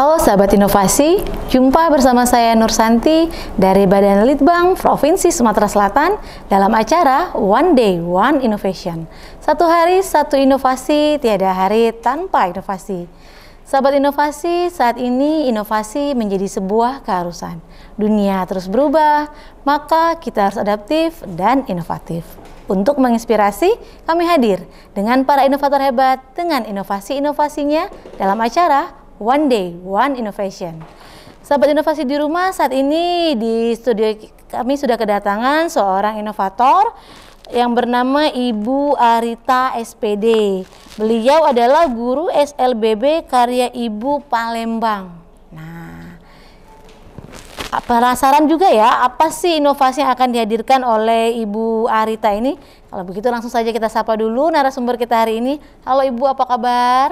Halo sahabat inovasi, jumpa bersama saya Nur Santi dari Badan Litbang Provinsi Sumatera Selatan dalam acara One Day One Innovation. Satu hari satu inovasi, tiada hari tanpa inovasi. Sahabat inovasi, saat ini inovasi menjadi sebuah keharusan. Dunia terus berubah, maka kita harus adaptif dan inovatif. Untuk menginspirasi, kami hadir dengan para inovator hebat dengan inovasi-inovasinya dalam acara One Day, One Innovation. Sahabat inovasi di rumah, saat ini di studio kami sudah kedatangan seorang inovator yang bernama Ibu Arita SPD. Beliau adalah guru SLBB karya Ibu Palembang. Nah, penasaran juga ya, apa sih inovasi yang akan dihadirkan oleh Ibu Arita ini? Kalau begitu langsung saja kita sapa dulu narasumber kita hari ini. Halo Ibu, apa kabar?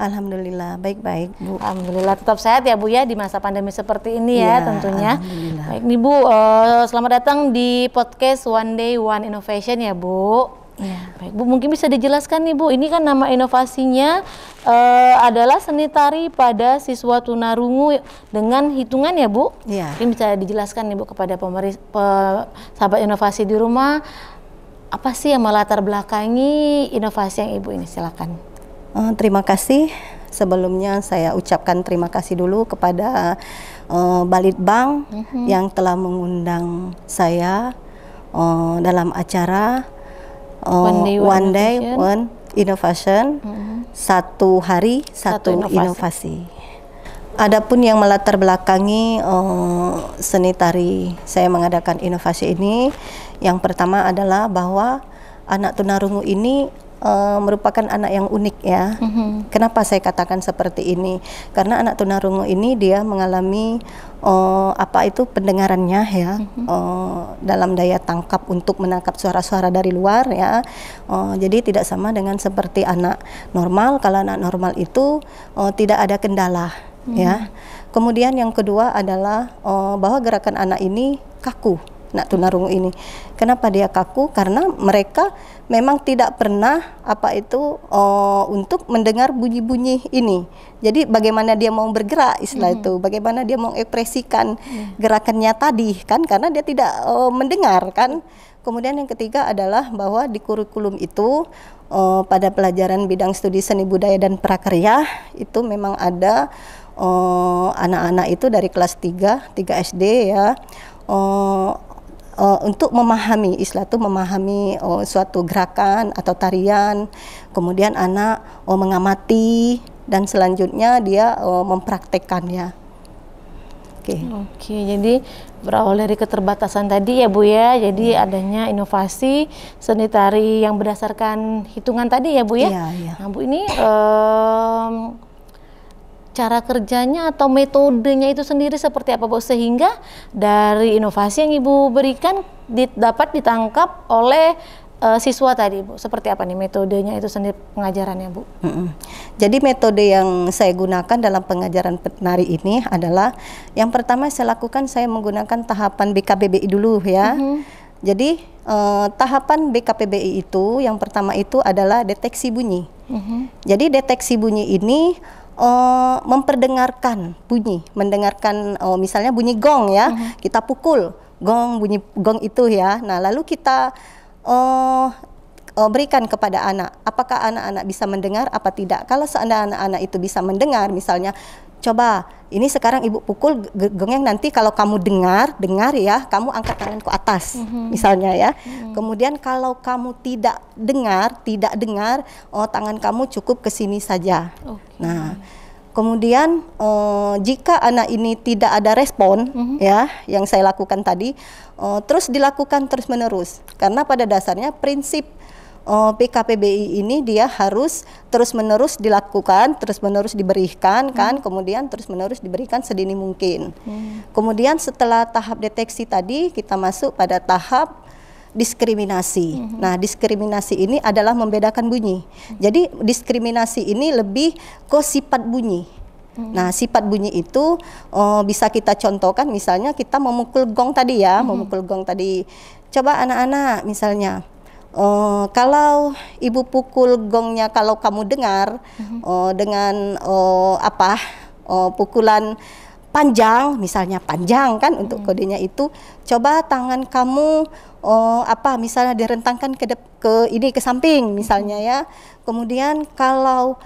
Alhamdulillah baik-baik Bu. Alhamdulillah tetap sehat ya Bu ya di masa pandemi seperti ini ya, ya tentunya. Baik nih Bu, uh, selamat datang di podcast One Day One Innovation ya Bu. Ya. Baik Bu, mungkin bisa dijelaskan nih Bu, ini kan nama inovasinya uh, adalah seni tari pada siswa tunarungu dengan hitungan ya Bu. Ya. Mungkin bisa dijelaskan nih Bu kepada pemeris, pe, sahabat inovasi di rumah apa sih yang melatar belakangi inovasi yang Ibu ini silakan. Uh, terima kasih. Sebelumnya saya ucapkan terima kasih dulu kepada uh, eh, Balitbang mm -hmm. yang telah mengundang saya uh, dalam acara uh, One Day One, one, day, one Innovation mm -hmm. satu hari satu, satu inovasi. inovasi. Adapun yang melatar belakangi uh, seni tari saya mengadakan inovasi ini, yang pertama adalah bahwa anak tunarungu ini uh, merupakan anak yang unik ya. Mm -hmm. Kenapa saya katakan seperti ini? Karena anak tunarungu ini dia mengalami uh, apa itu pendengarannya ya mm -hmm. uh, dalam daya tangkap untuk menangkap suara-suara dari luar ya. Uh, jadi tidak sama dengan seperti anak normal. Kalau anak normal itu uh, tidak ada kendala mm -hmm. ya. Mm-hmm. Kemudian yang kedua adalah uh, bahwa gerakan anak ini kaku nak tunarungu ini. Kenapa dia kaku? Karena mereka memang tidak pernah apa itu uh, untuk mendengar bunyi-bunyi ini. Jadi bagaimana dia mau bergerak istilah mm -hmm. itu, bagaimana dia mau ekspresikan mm mm-hmm. gerakannya tadi kan karena dia tidak uh, mendengar kan. Kemudian yang ketiga adalah bahwa di kurikulum itu uh, pada pelajaran bidang studi seni budaya dan prakarya itu memang ada anak-anak uh, itu dari kelas 3, 3 SD ya. Uh, uh, untuk memahami Islam itu memahami uh, suatu gerakan atau tarian kemudian anak uh, mengamati dan selanjutnya dia uh, mempraktekkannya Oke. Okay. Oke, okay, jadi berawal dari keterbatasan tadi ya Bu ya, jadi hmm. adanya inovasi seni tari yang berdasarkan hitungan tadi ya Bu ya. yeah, yeah. Nah Bu ini um, cara kerjanya atau metodenya itu sendiri seperti apa Bu sehingga dari inovasi yang Ibu berikan dit dapat ditangkap oleh uh, siswa tadi Bu seperti apa nih metodenya itu sendiri pengajarannya Bu mm -hmm. jadi metode yang saya gunakan dalam pengajaran penari ini adalah yang pertama saya lakukan saya menggunakan tahapan BKBBI dulu ya mm -hmm. jadi eh, tahapan BKPBI itu yang pertama itu adalah deteksi bunyi mm -hmm. jadi deteksi bunyi ini uh, memperdengarkan bunyi, mendengarkan uh, misalnya bunyi gong ya, uh mhm. -huh. kita pukul gong bunyi gong itu ya. Nah lalu kita uh, berikan kepada anak, apakah anak-anak bisa mendengar apa tidak? Kalau seandainya anak-anak itu bisa mendengar, misalnya coba ini sekarang ibu pukul gengeng nanti kalau kamu dengar dengar ya kamu angkat tangan ke atas mm -hmm. misalnya ya mm -hmm. kemudian kalau kamu tidak dengar tidak dengar oh tangan kamu cukup ke sini saja okay. nah kemudian eh, jika anak ini tidak ada respon mm -hmm. ya yang saya lakukan tadi eh, terus dilakukan terus menerus karena pada dasarnya prinsip uh, oh, PKPBI ini dia harus terus-menerus dilakukan, terus-menerus diberikan hmm. kan, kemudian terus-menerus diberikan sedini mungkin. Hmm. Kemudian setelah tahap deteksi tadi kita masuk pada tahap diskriminasi. Mm -hmm. Nah, diskriminasi ini adalah membedakan bunyi. Mm -hmm. Jadi diskriminasi ini lebih ke sifat bunyi. Mm -hmm. Nah, sifat bunyi itu oh, bisa kita contohkan misalnya kita memukul gong tadi ya, mm -hmm. memukul gong tadi. Coba anak-anak misalnya Uh, kalau ibu pukul gongnya kalau kamu dengar mm-hmm. uh, dengan uh, apa uh, pukulan panjang misalnya panjang kan untuk mm-hmm. kodenya itu coba tangan kamu uh, apa misalnya direntangkan ke ke ini ke samping misalnya mm-hmm. ya kemudian kalau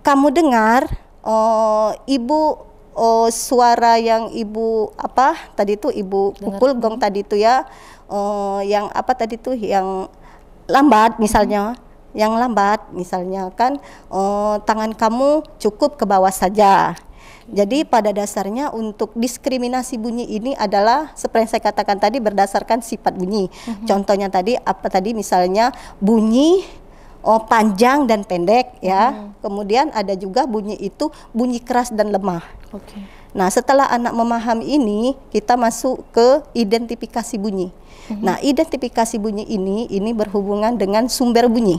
kamu dengar uh, ibu uh, suara yang ibu apa tadi itu ibu dengar. pukul gong mhm. tadi itu ya uh, yang apa tadi tuh yang lambat misalnya yang lambat misalnya kan oh, tangan kamu cukup ke bawah saja jadi pada dasarnya untuk diskriminasi bunyi ini adalah seperti yang saya katakan tadi berdasarkan sifat bunyi. Mm-hmm. Contohnya tadi apa tadi misalnya bunyi oh panjang dan pendek ya. hmm Kemudian ada juga bunyi itu bunyi keras dan lemah. Okay. Nah, setelah anak memahami ini, kita masuk ke identifikasi bunyi. Mm-hmm. Nah, identifikasi bunyi ini ini berhubungan dengan sumber bunyi.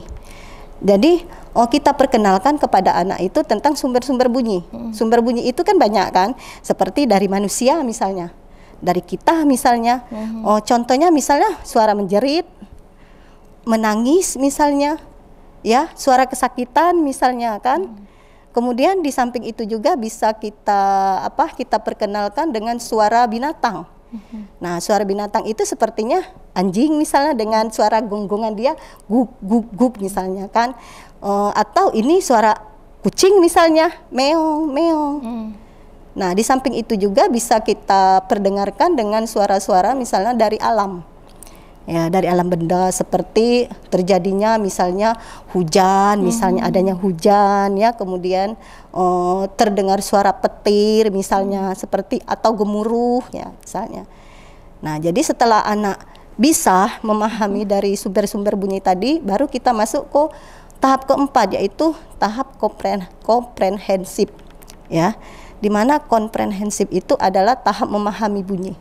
Jadi, oh kita perkenalkan kepada anak itu tentang sumber-sumber bunyi. Mm-hmm. Sumber bunyi itu kan banyak kan, seperti dari manusia misalnya, dari kita misalnya. Mm-hmm. Oh, contohnya misalnya suara menjerit, menangis misalnya, ya, suara kesakitan misalnya kan. Mm-hmm Kemudian di samping itu juga bisa kita apa kita perkenalkan dengan suara binatang. Nah, suara binatang itu sepertinya anjing misalnya dengan suara gonggongan dia gup gup gup misalnya kan e, atau ini suara kucing misalnya meong meong. Mm. Nah, di samping itu juga bisa kita perdengarkan dengan suara-suara misalnya dari alam ya dari alam benda seperti terjadinya misalnya hujan, misalnya mm -hmm. adanya hujan ya, kemudian uh, terdengar suara petir misalnya hmm. seperti atau gemuruh ya misalnya. Nah, jadi setelah anak bisa memahami hmm. dari sumber-sumber bunyi tadi, baru kita masuk ke tahap keempat yaitu tahap komprehensif ya. Di mana komprehensif itu adalah tahap memahami bunyi.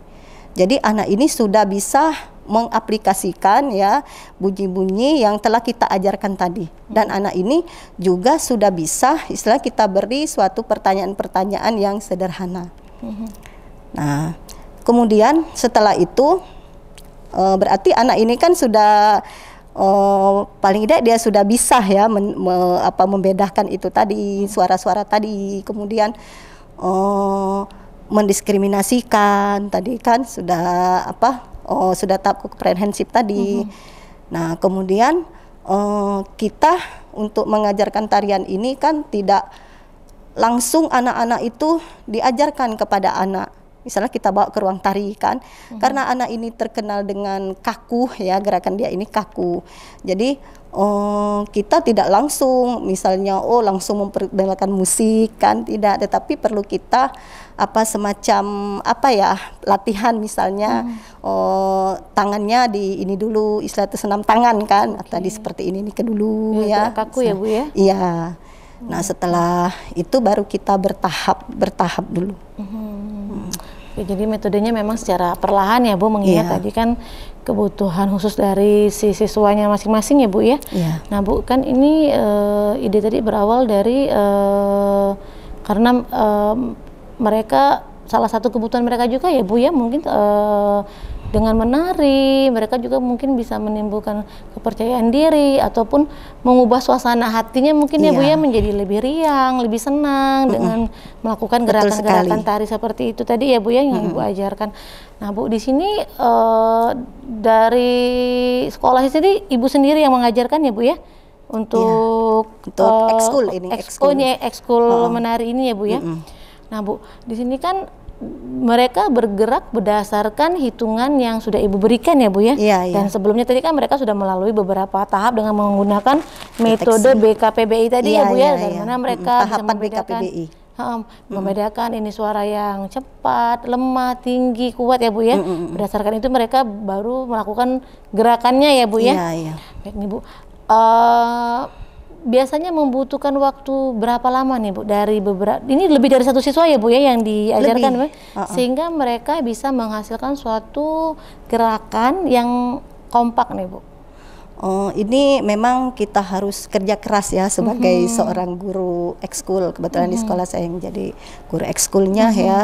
Jadi anak ini sudah bisa mengaplikasikan ya bunyi-bunyi yang telah kita ajarkan tadi dan anak ini juga sudah bisa istilah kita beri suatu pertanyaan-pertanyaan yang sederhana. Nah, kemudian setelah itu eh, berarti anak ini kan sudah e, paling tidak dia sudah bisa ya men, me, apa membedakan itu tadi suara-suara tadi kemudian e, mendiskriminasikan tadi kan sudah apa oh sudah tahap komprehensif tadi. Mm -hmm. Nah, kemudian uh, kita untuk mengajarkan tarian ini kan tidak langsung anak-anak itu diajarkan kepada anak. Misalnya kita bawa ke ruang tari kan, mm -hmm. karena anak ini terkenal dengan kaku ya gerakan dia ini kaku. Jadi oh kita tidak langsung misalnya oh langsung memperdengarkan musik kan tidak tetapi perlu kita apa semacam apa ya latihan misalnya hmm. oh tangannya di ini dulu istilah itu senam tangan kan okay. tadi seperti ini ini ke dulu iya, ya, ya. kaku ya Bu ya iya nah, hmm. nah setelah itu baru kita bertahap bertahap dulu hmm. Hmm. Jadi metodenya memang secara perlahan ya Bu mengingat yeah. tadi kan kebutuhan khusus dari si siswanya masing-masing ya Bu ya. ya. Nah Bu kan ini uh, ide tadi berawal dari uh, karena uh, mereka salah satu kebutuhan mereka juga ya Bu ya mungkin uh, dengan menari mereka juga mungkin bisa menimbulkan kepercayaan diri ataupun mengubah suasana hatinya mungkin iya. ya Bu ya iya. menjadi lebih riang, lebih senang mm -mm. dengan melakukan gerakan-gerakan tari seperti itu tadi ya Bu ya yang mm -mm. Ibu ajarkan. Nah Bu di sini uh, dari sekolah sendiri Ibu sendiri yang mengajarkan ya Bu ya untuk iya. untuk uh, ekskul ini ekskulnya ekskul oh. menari ini ya Bu ya. Mm -mm. Nah Bu di sini kan mereka bergerak berdasarkan hitungan yang sudah Ibu berikan ya Bu ya. Iya, iya. Dan sebelumnya tadi kan mereka sudah melalui beberapa tahap dengan menggunakan metode BKPBI tadi ya, iya, ya Bu ya. Iya, iya. mereka tahapan membedakan BKPBI. Hmm, membedakan ini suara yang cepat, lemah, tinggi, kuat ya Bu ya. hmm, Berdasarkan itu mereka baru melakukan gerakannya ya Bu ya. Iya, iya. Baik nih Bu. Uh, biasanya membutuhkan waktu berapa lama nih Bu dari beberapa ini lebih dari satu siswa ya Bu ya yang diajarkan uh -uh. sehingga mereka bisa menghasilkan suatu gerakan yang kompak nih Bu. Oh, ini memang kita harus kerja keras ya sebagai mm -hmm. seorang guru ekskul. Kebetulan mm -hmm. di mhm. sekolah saya yang jadi guru ekskulnya mm -hmm. ya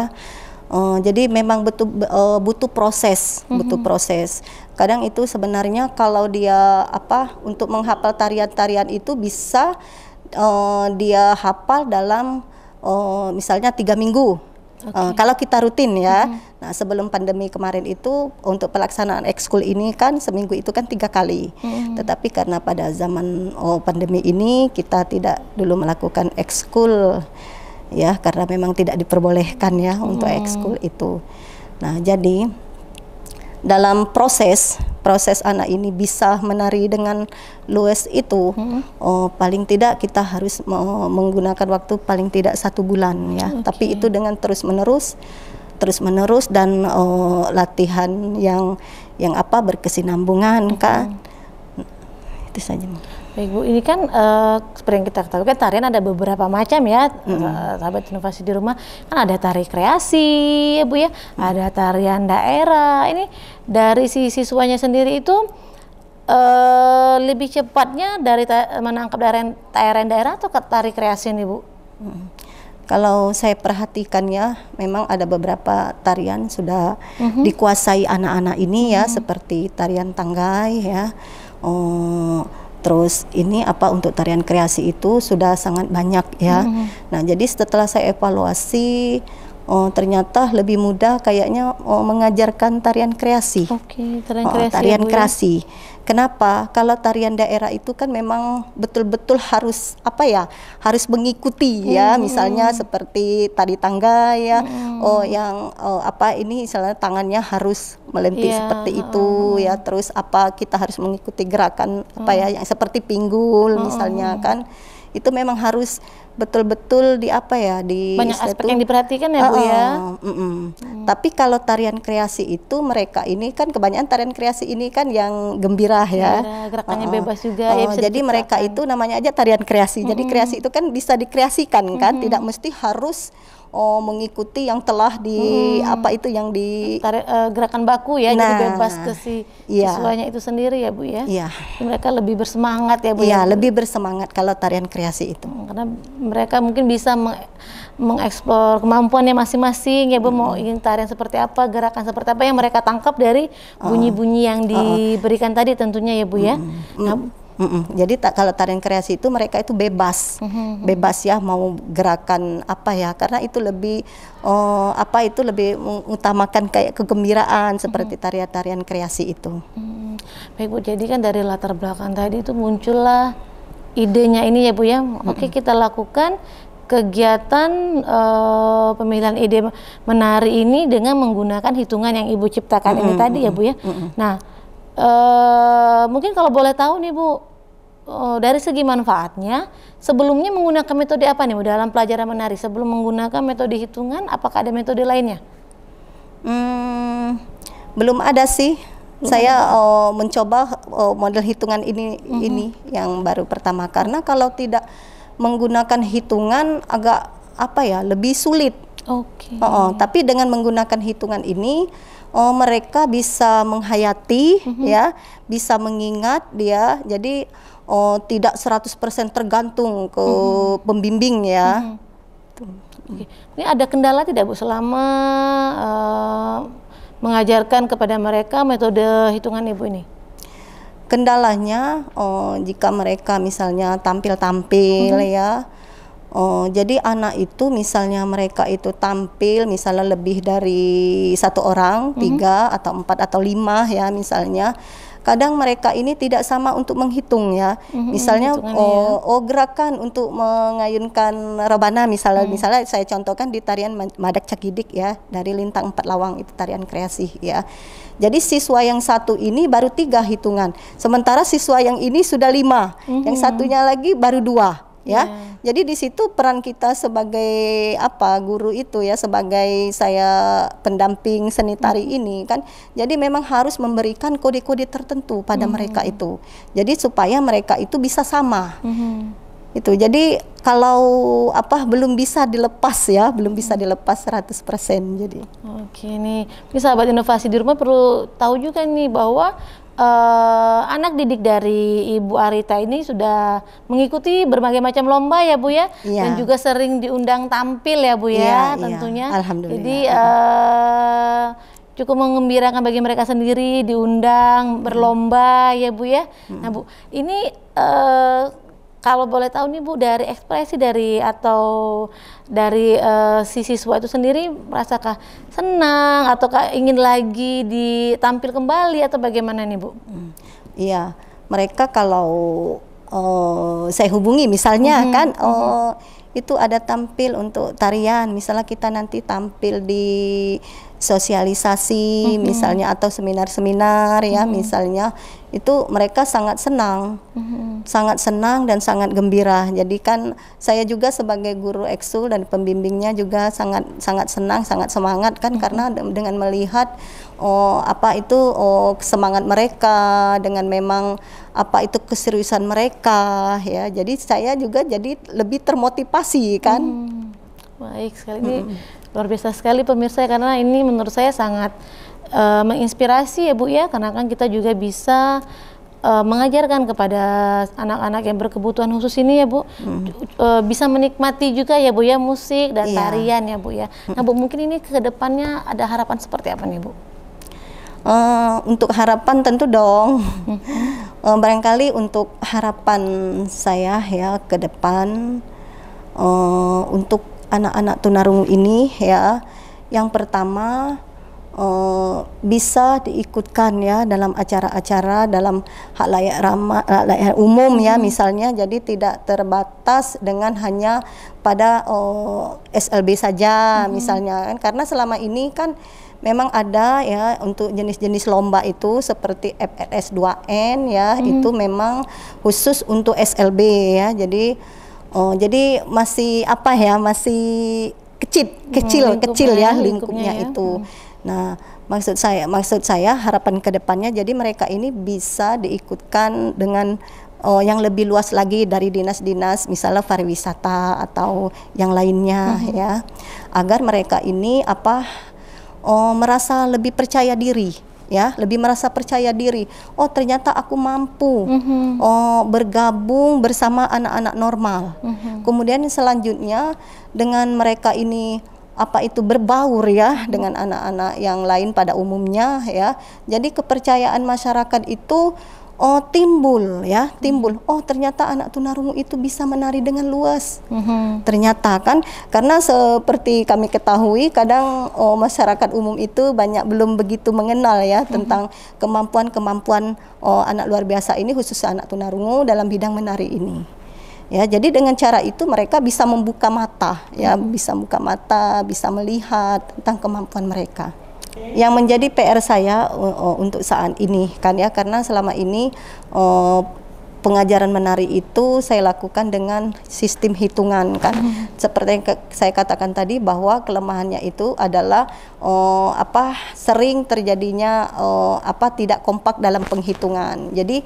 Uh, jadi memang butuh eh, uh, butuh proses, mm -hmm. butuh proses. Kadang itu sebenarnya kalau dia apa untuk menghafal tarian-tarian itu bisa uh, dia hafal dalam uh, misalnya tiga minggu. Okay. Uh, kalau kita rutin ya, mm -hmm. nah sebelum pandemi kemarin itu untuk pelaksanaan ekskul ini kan seminggu itu kan tiga kali. Mm -hmm. Tetapi karena pada zaman oh, pandemi ini kita tidak dulu melakukan ekskul ya karena memang tidak diperbolehkan ya hmm. untuk ekskul itu. Nah, jadi dalam proses proses anak ini bisa menari dengan luas itu hmm. oh, paling tidak kita harus menggunakan waktu paling tidak satu bulan ya okay. tapi itu dengan terus menerus terus menerus dan oh, latihan yang yang apa berkesinambungan hmm. kan itu saja Baik Bu, ini kan uh, seperti yang kita ketahui kan tarian ada beberapa macam ya, mm uh, sahabat inovasi di rumah kan ada tari kreasi ya Bu ya, mm ada tarian daerah. Ini dari si siswanya sendiri itu uh, lebih cepatnya dari ta- menangkap tarian tarian daerah atau ke tari kreasi ini, Bu? mm Kalau saya perhatikan ya, memang ada beberapa tarian sudah mm-hmm. dikuasai anak-anak ini ya, mm seperti tarian tanggai ya. Oh, Terus ini apa untuk tarian kreasi itu sudah sangat banyak ya. Mm -hmm. Nah, jadi setelah saya evaluasi oh ternyata lebih mudah kayaknya oh, mengajarkan tarian kreasi. Oke, okay, tarian oh, kreasi. Ya, tarian ya, kreasi. Kenapa? Kalau tarian daerah itu kan memang betul-betul harus apa ya? Harus mengikuti ya. hmm. ya, misalnya seperti tari tangga ya. Hmm. Oh, yang oh, apa ini misalnya tangannya harus melentik yeah. seperti itu hmm. ya. Terus apa kita harus mengikuti gerakan hmm. apa ya hmm. yang seperti pinggul hmm. misalnya kan. Itu memang harus betul-betul di apa ya di banyak aspek itu, yang diperhatikan ya uh, bu ya. Uh, mm -mm. Tapi kalau tarian kreasi itu mereka ini kan kebanyakan tarian kreasi ini kan yang gembira ya. ya gerakannya uh, bebas juga. Uh, ya bisa jadi mereka itu namanya aja tarian kreasi. -hmm. Jadi kreasi itu kan bisa dikreasikan kan, -hmm. tidak mesti harus oh, mengikuti yang telah di hmm. apa itu yang di Tari, uh, eh, gerakan baku ya nah, jadi bebas ke si ya. siswanya itu sendiri ya Bu ya. ya. Mereka lebih bersemangat ya Bu. Iya, ya, lebih bersemangat kalau tarian kreasi itu. Hmm, karena mereka mungkin bisa meng mengeksplor kemampuannya masing-masing ya Bu hmm. mau ingin tarian seperti apa, gerakan seperti apa yang mereka tangkap dari oh. bunyi-bunyi yang oh, oh. diberikan oh. tadi tentunya ya Bu ya. Hmm. Nah, hmm. Mm -mm. Jadi ta kalau tarian kreasi itu mereka itu bebas, mm -hmm. bebas ya mau gerakan apa ya, karena itu lebih oh, apa itu lebih mengutamakan kayak kegembiraan seperti mm-hmm. tarian-tarian kreasi itu. Mm. Baik bu, jadi kan dari latar belakang tadi itu muncullah idenya ini ya bu ya. Mm -hmm. Oke kita lakukan kegiatan uh, pemilihan ide menari ini dengan menggunakan hitungan yang ibu ciptakan mm -hmm. ini tadi ya bu ya. Mm -hmm. Nah Eh, mungkin kalau boleh tahu nih Bu, uh, dari segi manfaatnya, sebelumnya menggunakan metode apa nih Bu dalam pelajaran menari? Sebelum menggunakan metode hitungan, apakah ada metode lainnya? Hmm, belum ada sih. Saya uh, mencoba uh, model hitungan ini hmm ini yang baru pertama karena kalau tidak menggunakan hitungan agak apa ya lebih sulit. Oke. Okay. Uh, tapi dengan menggunakan hitungan ini oh mereka bisa menghayati mm -hmm. ya, bisa mengingat dia. Ya. Jadi oh tidak 100% tergantung ke mm -hmm. pembimbing ya. Mm -hmm. Okay. Ini ada kendala tidak Bu selama uh, mengajarkan kepada mereka metode hitungan Ibu ini? Kendalanya oh jika mereka misalnya tampil-tampil mm -hmm. ya Oh, jadi anak itu misalnya mereka itu tampil misalnya lebih dari satu orang, mm -hmm. tiga atau empat atau lima ya misalnya. Kadang mereka ini tidak sama untuk menghitung ya. Mm -hmm, misalnya oh, ya. oh gerakan untuk mengayunkan rebana misalnya mm. misalnya saya contohkan di tarian Madak Cakidik ya dari Lintang Empat Lawang itu tarian kreasi ya. Jadi siswa yang satu ini baru tiga hitungan, sementara siswa yang ini sudah lima, mm -hmm. yang mhm. satunya lagi baru dua ya. Yeah. Jadi di situ peran kita sebagai apa guru itu ya sebagai saya pendamping seni tari hmm. ini kan. Jadi memang harus memberikan kode-kode tertentu pada hmm. mereka itu. Jadi supaya mereka itu bisa sama. Hmm. Itu. Jadi kalau apa belum bisa dilepas ya, belum bisa mm-hmm. dilepas 100% jadi. Oke nih. ini sahabat inovasi di rumah perlu tahu juga nih bahwa eh, anak didik dari Ibu Arita ini sudah mengikuti berbagai macam lomba ya Bu ya, ya. dan juga sering diundang tampil ya Bu ya, ya tentunya. Ya. Alhamdulillah. Jadi eh, cukup mengembirakan bagi mereka sendiri diundang berlomba hmm. ya Bu ya. Hmm. Nah Bu, ini eh, kalau boleh tahu nih Bu dari ekspresi dari atau dari uh, si siswa itu sendiri merasakah senang ataukah ingin lagi ditampil kembali atau bagaimana nih Bu? Hmm. Iya, hmm. mereka kalau uh, saya hubungi misalnya -hmm. kan uh, itu ada tampil untuk tarian, misalnya kita nanti tampil di sosialisasi mm -hmm. misalnya atau seminar-seminar ya mm -hmm. misalnya itu mereka sangat senang mm -hmm. sangat senang dan sangat gembira jadi kan saya juga sebagai guru eksul dan pembimbingnya juga sangat sangat senang sangat semangat kan mm -hmm. karena dengan melihat oh apa itu oh semangat mereka dengan memang apa itu keseriusan mereka ya jadi saya juga jadi lebih termotivasi kan mm -hmm. baik sekali mm Luar biasa sekali pemirsa karena ini menurut saya sangat uh, menginspirasi ya Bu ya karena kan kita juga bisa uh, mengajarkan kepada anak-anak yang berkebutuhan khusus ini ya Bu hmm. uh, bisa menikmati juga ya Bu ya musik dan yeah. tarian ya Bu ya. Hmm. Nah Bu mungkin ini kedepannya ada harapan seperti apa nih Bu? Uh, untuk harapan tentu dong. uh, barangkali untuk harapan saya ya ke depan uh, untuk anak-anak tunarungu ini ya yang pertama uh, bisa diikutkan ya dalam acara-acara dalam hak layak ramah hak layak umum ya hmm. misalnya jadi tidak terbatas dengan hanya pada uh, eh, SLB saja hmm. misalnya kan karena selama ini kan memang ada ya untuk jenis-jenis lomba itu seperti FRS 2N ya hmm. itu memang khusus untuk SLB ya jadi Oh, jadi masih apa ya? Masih kecil, iya, kecil, hmm, kecil ya, ya lingkupnya ya. itu. Hmm. Nah, maksud saya, maksud saya harapan kedepannya jadi mereka ini bisa diikutkan dengan oh, yang lebih luas lagi dari dinas-dinas misalnya pariwisata atau yang lainnya hmm. ya agar mereka ini apa oh, merasa lebih percaya diri ya lebih merasa percaya diri oh ternyata aku mampu mm -hmm. oh bergabung bersama anak-anak normal mm -hmm. kemudian selanjutnya dengan mereka ini apa itu berbaur ya dengan anak-anak yang lain pada umumnya ya. Jadi kepercayaan masyarakat itu oh timbul ya timbul oh ternyata anak tunarungu itu bisa menari dengan luas mm-hmm. ternyata kan karena seperti kami ketahui kadang oh, masyarakat umum itu banyak belum begitu mengenal ya mm-hmm. tentang kemampuan-kemampuan oh, anak luar biasa ini khususnya anak tunarungu dalam bidang menari ini ya jadi dengan cara itu mereka bisa membuka mata ya hmm. bisa buka mata bisa melihat tentang kemampuan mereka yang menjadi PR saya uh, untuk saat ini kan ya karena selama ini uh, pengajaran menari itu saya lakukan dengan sistem hitungan kan hmm. seperti yang ke, saya katakan tadi bahwa kelemahannya itu adalah uh, apa sering terjadinya uh, apa tidak kompak dalam penghitungan jadi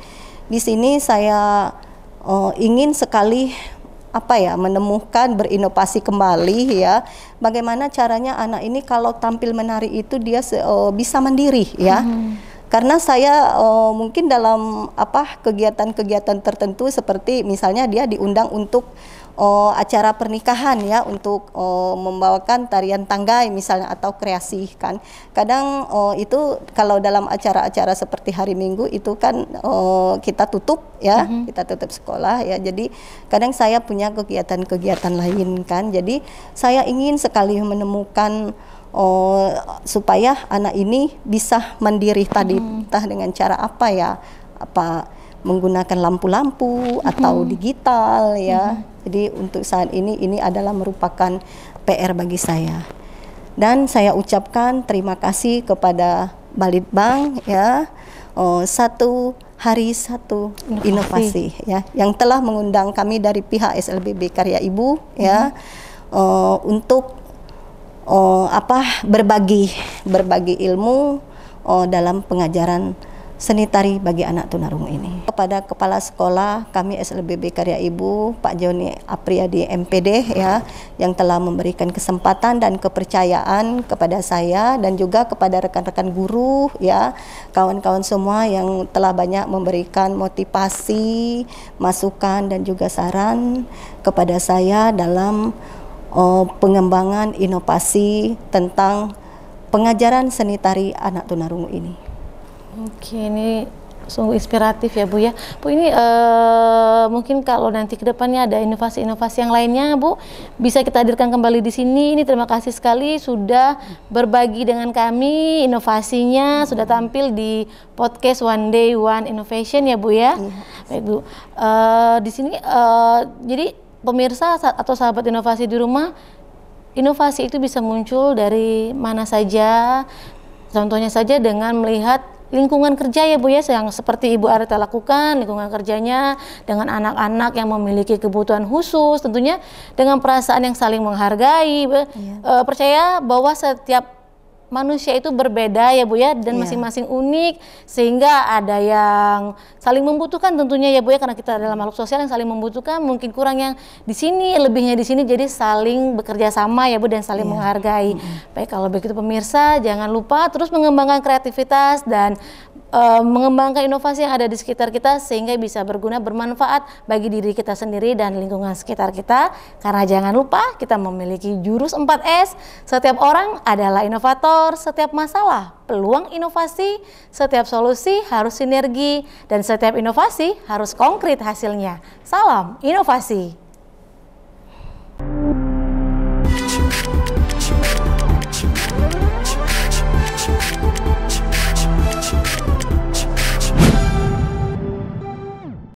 di sini saya uh, ingin sekali apa ya menemukan berinovasi kembali ya bagaimana caranya anak ini kalau tampil menari itu dia uh, bisa mandiri ya hmm. karena saya uh, mungkin dalam apa kegiatan-kegiatan tertentu seperti misalnya dia diundang untuk uh, acara pernikahan ya untuk uh, membawakan tarian tanggai misalnya atau kreasi kan. Kadang uh, itu kalau dalam acara-acara seperti hari Minggu itu kan uh, kita tutup ya, mm-hmm. kita tutup sekolah ya. Jadi kadang saya punya kegiatan-kegiatan lain kan. Jadi saya ingin sekali menemukan oh, supaya anak ini bisa mandiri tadi hmm. entah dengan cara apa ya apa menggunakan lampu-lampu hmm. atau mm-hmm. digital ya hmm. Jadi untuk saat ini ini adalah merupakan PR bagi saya. Dan saya ucapkan terima kasih kepada Balitbank ya oh, satu hari satu inovasi. inovasi ya yang telah mengundang kami dari pihak SLBB Karya Ibu ya -hmm. oh, untuk oh, apa berbagi berbagi ilmu oh, dalam pengajaran seni tari bagi anak tunarungu ini. Kepada Kepala Sekolah kami SLBB Karya Ibu Pak Joni Apriadi MPD ya yang telah memberikan kesempatan dan kepercayaan kepada saya dan juga kepada rekan-rekan guru ya kawan-kawan semua yang telah banyak memberikan motivasi, masukan dan juga saran kepada saya dalam oh, pengembangan inovasi tentang pengajaran seni tari anak tunarungu ini. Oke, ini sungguh inspiratif ya Bu ya. Bu ini uh, mungkin kalau nanti ke depannya ada inovasi-inovasi yang lainnya Bu bisa kita hadirkan kembali di sini. Ini terima kasih sekali sudah berbagi dengan kami inovasinya, hmm. sudah tampil di podcast One Day One Innovation ya Bu ya. Yes. Iya. Baik Bu. Uh, di sini uh, jadi pemirsa atau sahabat inovasi di rumah Inovasi itu bisa muncul dari mana saja, contohnya saja dengan melihat lingkungan kerja ya Bu ya yang seperti Ibu Arita lakukan lingkungan kerjanya dengan anak-anak yang memiliki kebutuhan khusus tentunya dengan perasaan yang saling menghargai ya. iya. e, percaya bahwa setiap manusia itu berbeda ya Bu ya dan iya. masing-masing yeah. unik sehingga ada yang saling membutuhkan tentunya ya Bu ya karena kita adalah makhluk sosial yang saling membutuhkan mungkin kurang yang di sini lebihnya di sini jadi saling bekerja sama ya Bu dan saling yeah. menghargai. Mm -hmm. Baik kalau begitu pemirsa jangan lupa terus mengembangkan kreativitas dan uh, mengembangkan inovasi yang ada di sekitar kita sehingga bisa berguna bermanfaat bagi diri kita sendiri dan lingkungan sekitar kita. Karena jangan lupa kita memiliki jurus 4S. Setiap orang adalah inovator, setiap masalah peluang inovasi, setiap solusi harus sinergi dan setiap inovasi harus konkret hasilnya. Salam inovasi. thank you